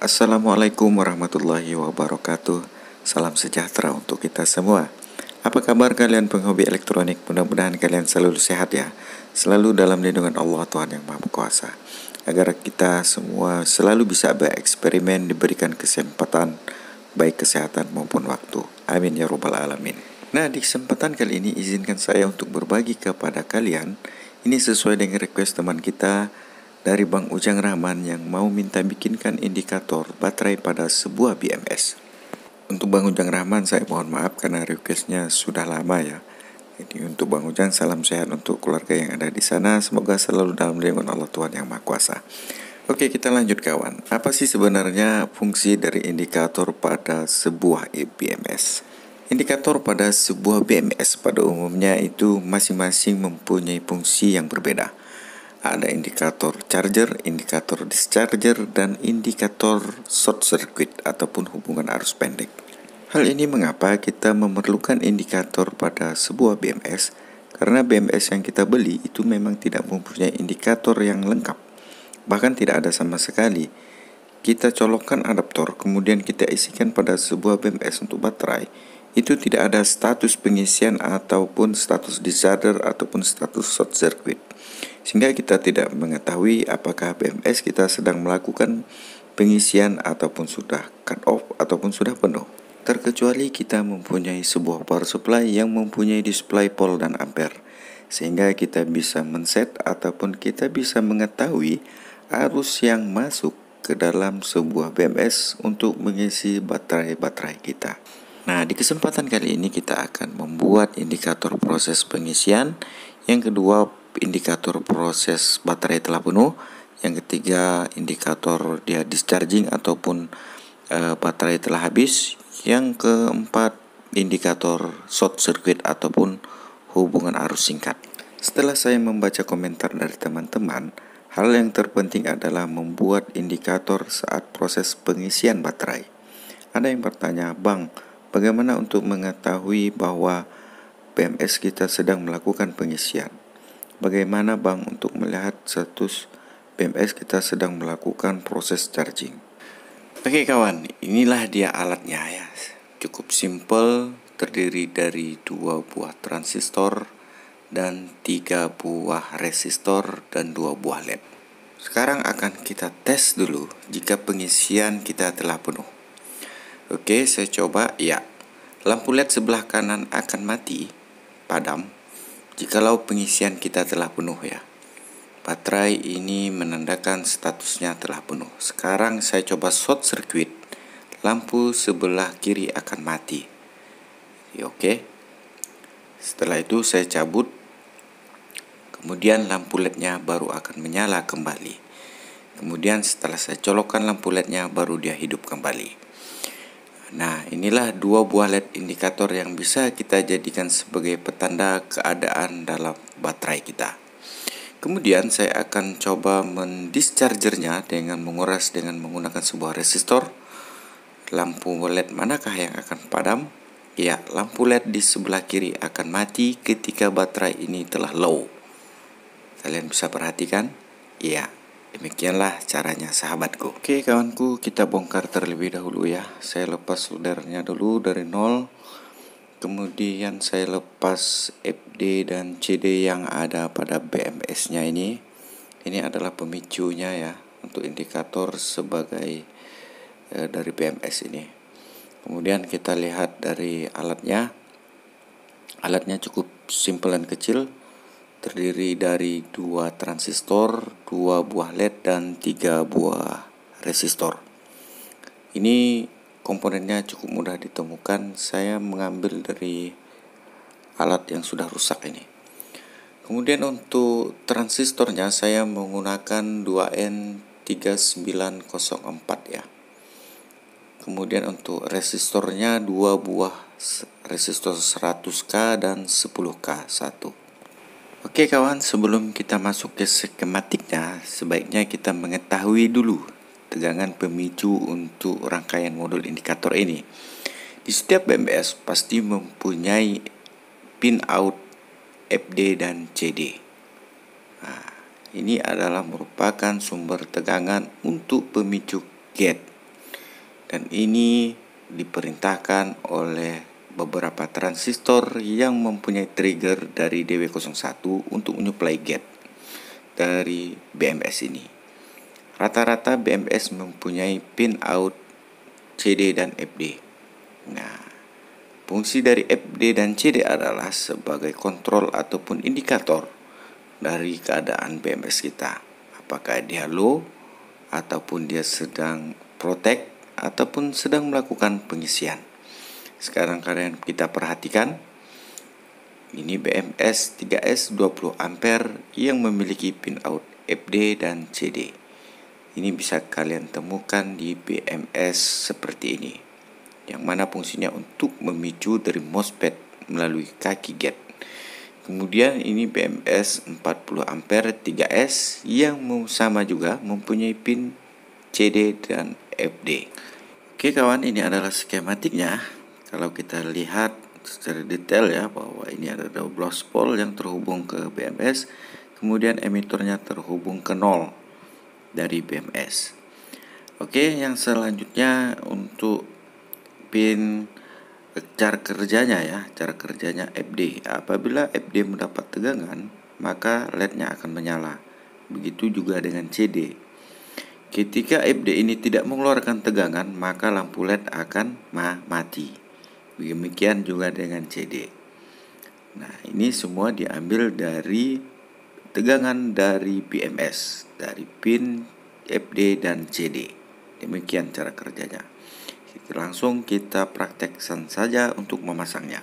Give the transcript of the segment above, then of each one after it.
Assalamualaikum warahmatullahi wabarakatuh. Salam sejahtera untuk kita semua. Apa kabar kalian penghobi elektronik? Mudah-mudahan kalian selalu sehat ya. Selalu dalam lindungan Allah Tuhan yang Maha Kuasa. Agar kita semua selalu bisa bereksperimen, diberikan kesempatan baik kesehatan maupun waktu. Amin ya robbal alamin. Nah, di kesempatan kali ini izinkan saya untuk berbagi kepada kalian ini sesuai dengan request teman kita dari Bang Ujang Rahman yang mau minta bikinkan indikator baterai pada sebuah BMS. Untuk Bang Ujang Rahman saya mohon maaf karena requestnya sudah lama ya. Jadi untuk Bang Ujang salam sehat untuk keluarga yang ada di sana. Semoga selalu dalam lindungan Allah Tuhan yang Maha Kuasa. Oke kita lanjut kawan. Apa sih sebenarnya fungsi dari indikator pada sebuah BMS? Indikator pada sebuah BMS pada umumnya itu masing-masing mempunyai fungsi yang berbeda ada indikator charger, indikator discharger, dan indikator short circuit ataupun hubungan arus pendek. Hal ini mengapa kita memerlukan indikator pada sebuah BMS karena BMS yang kita beli itu memang tidak mempunyai indikator yang lengkap bahkan tidak ada sama sekali kita colokkan adaptor kemudian kita isikan pada sebuah BMS untuk baterai itu tidak ada status pengisian ataupun status discharger ataupun status short circuit sehingga kita tidak mengetahui apakah BMS kita sedang melakukan pengisian ataupun sudah cut off ataupun sudah penuh. Terkecuali kita mempunyai sebuah power supply yang mempunyai display pole dan ampere, sehingga kita bisa men-set ataupun kita bisa mengetahui arus yang masuk ke dalam sebuah BMS untuk mengisi baterai-baterai kita. Nah, di kesempatan kali ini kita akan membuat indikator proses pengisian. Yang kedua, indikator proses baterai telah penuh yang ketiga indikator dia discharging ataupun e, baterai telah habis yang keempat indikator short circuit ataupun hubungan arus singkat setelah saya membaca komentar dari teman-teman hal yang terpenting adalah membuat indikator saat proses pengisian baterai ada yang bertanya bang bagaimana untuk mengetahui bahwa PMS kita sedang melakukan pengisian bagaimana bang untuk melihat status BMS kita sedang melakukan proses charging. Oke kawan, inilah dia alatnya ya. Cukup simple, terdiri dari dua buah transistor dan tiga buah resistor dan dua buah led. Sekarang akan kita tes dulu jika pengisian kita telah penuh. Oke, saya coba ya. Lampu led sebelah kanan akan mati, padam Jikalau pengisian kita telah penuh ya. Baterai ini menandakan statusnya telah penuh. Sekarang saya coba short circuit. Lampu sebelah kiri akan mati. Ya, oke. Okay. Setelah itu saya cabut. Kemudian lampu LED-nya baru akan menyala kembali. Kemudian setelah saya colokkan lampu LED-nya baru dia hidup kembali. Nah, inilah dua buah LED indikator yang bisa kita jadikan sebagai petanda keadaan dalam baterai kita. Kemudian saya akan coba mendischargernya dengan menguras dengan menggunakan sebuah resistor. Lampu LED manakah yang akan padam? Ya, lampu LED di sebelah kiri akan mati ketika baterai ini telah low. Kalian bisa perhatikan? Ya. Demikianlah caranya sahabatku. Oke kawanku, kita bongkar terlebih dahulu ya. Saya lepas udaranya dulu dari nol. Kemudian saya lepas FD dan CD yang ada pada BMS-nya ini. Ini adalah pemicunya ya untuk indikator sebagai e, dari BMS ini. Kemudian kita lihat dari alatnya. Alatnya cukup simple dan kecil, terdiri dari dua transistor, dua buah LED dan tiga buah resistor. Ini komponennya cukup mudah ditemukan. Saya mengambil dari alat yang sudah rusak ini. Kemudian untuk transistornya saya menggunakan 2N3904 ya. Kemudian untuk resistornya dua buah resistor 100K dan 10K satu. Oke kawan, sebelum kita masuk ke skematiknya, sebaiknya kita mengetahui dulu tegangan pemicu untuk rangkaian modul indikator ini. Di setiap BMS pasti mempunyai pin out FD dan CD. Nah, ini adalah merupakan sumber tegangan untuk pemicu gate. Dan ini diperintahkan oleh beberapa transistor yang mempunyai trigger dari DW01 untuk menyuplai gate dari BMS ini. Rata-rata BMS mempunyai pin out CD dan FD. Nah, fungsi dari FD dan CD adalah sebagai kontrol ataupun indikator dari keadaan BMS kita. Apakah dia low ataupun dia sedang protect ataupun sedang melakukan pengisian. Sekarang kalian kita perhatikan ini BMS 3S 20 ampere yang memiliki pin out FD dan CD. Ini bisa kalian temukan di BMS seperti ini. Yang mana fungsinya untuk memicu dari MOSFET melalui kaki gate. Kemudian ini BMS 40 ampere 3S yang sama juga mempunyai pin CD dan FD. Oke kawan, ini adalah skematiknya kalau kita lihat secara detail ya bahwa ini ada double pole yang terhubung ke BMS kemudian emitornya terhubung ke nol dari BMS oke yang selanjutnya untuk pin cara kerjanya ya cara kerjanya FD apabila FD mendapat tegangan maka LED-nya akan menyala begitu juga dengan CD ketika FD ini tidak mengeluarkan tegangan maka lampu LED akan mati Demikian juga dengan CD. Nah, ini semua diambil dari tegangan dari BMS, dari pin FD dan CD. Demikian cara kerjanya. Langsung kita praktekkan saja untuk memasangnya.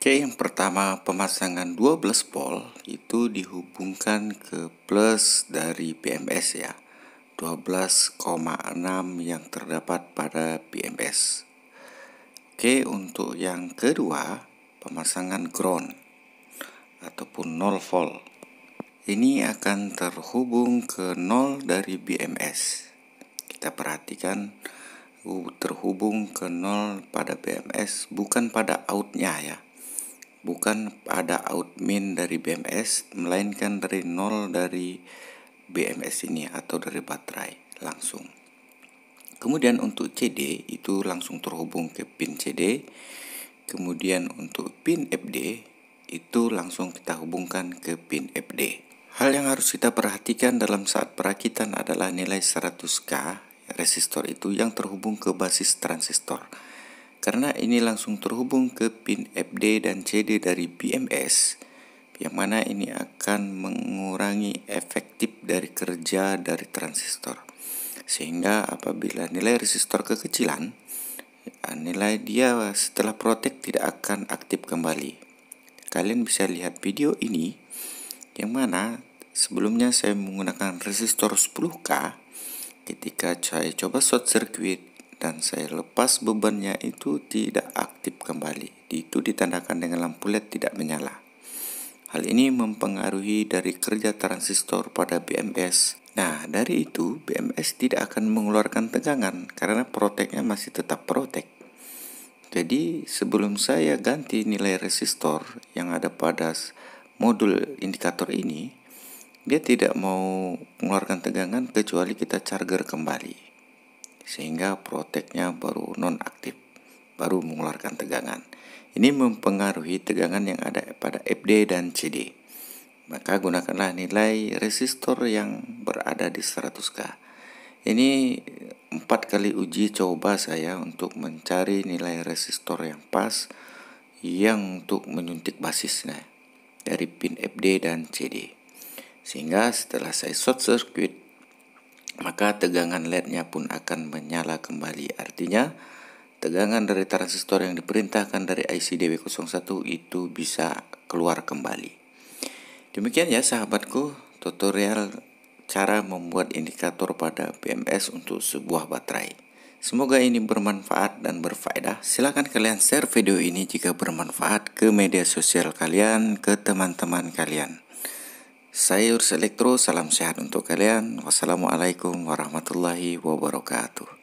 Oke, yang pertama pemasangan 12 volt itu dihubungkan ke plus dari BMS ya. 12,6 yang terdapat pada BMS. Oke, untuk yang kedua, pemasangan ground ataupun 0 volt. Ini akan terhubung ke 0 dari BMS. Kita perhatikan terhubung ke 0 pada BMS bukan pada outnya ya. Bukan pada out min dari BMS melainkan dari 0 dari BMS ini atau dari baterai langsung. Kemudian untuk CD itu langsung terhubung ke pin CD. Kemudian untuk pin FD itu langsung kita hubungkan ke pin FD. Hal yang harus kita perhatikan dalam saat perakitan adalah nilai 100K resistor itu yang terhubung ke basis transistor. Karena ini langsung terhubung ke pin FD dan CD dari BMS, yang mana ini akan mengurangi efektif dari kerja dari transistor sehingga apabila nilai resistor kekecilan eh, nilai dia setelah protek tidak akan aktif kembali kalian bisa lihat video ini yang mana sebelumnya saya menggunakan resistor 10k ketika saya coba short circuit dan saya lepas bebannya itu tidak aktif kembali itu ditandakan dengan lampu led tidak menyala hal ini mempengaruhi dari kerja transistor pada BMS Nah, dari itu BMS tidak akan mengeluarkan tegangan karena proteknya masih tetap protek. Jadi, sebelum saya ganti nilai resistor yang ada pada modul indikator ini, dia tidak mau mengeluarkan tegangan kecuali kita charger kembali. Sehingga proteknya baru nonaktif, baru mengeluarkan tegangan. Ini mempengaruhi tegangan yang ada pada FD dan CD maka gunakanlah nilai resistor yang berada di 100K. Ini empat kali uji coba saya untuk mencari nilai resistor yang pas yang untuk menyuntik basisnya dari pin FD dan CD. Sehingga setelah saya short circuit maka tegangan LED-nya pun akan menyala kembali. Artinya, tegangan dari transistor yang diperintahkan dari IC DW01 itu bisa keluar kembali. Demikian ya sahabatku tutorial cara membuat indikator pada BMS untuk sebuah baterai. Semoga ini bermanfaat dan berfaedah. Silahkan kalian share video ini jika bermanfaat ke media sosial kalian, ke teman-teman kalian. Saya Urs Elektro, salam sehat untuk kalian. Wassalamualaikum warahmatullahi wabarakatuh.